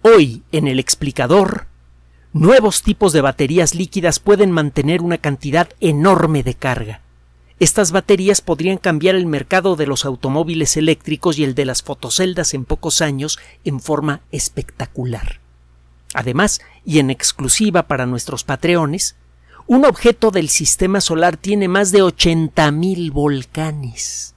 Hoy, en el explicador, nuevos tipos de baterías líquidas pueden mantener una cantidad enorme de carga. Estas baterías podrían cambiar el mercado de los automóviles eléctricos y el de las fotoceldas en pocos años en forma espectacular. Además, y en exclusiva para nuestros patreones, un objeto del sistema solar tiene más de 80.000 volcanes.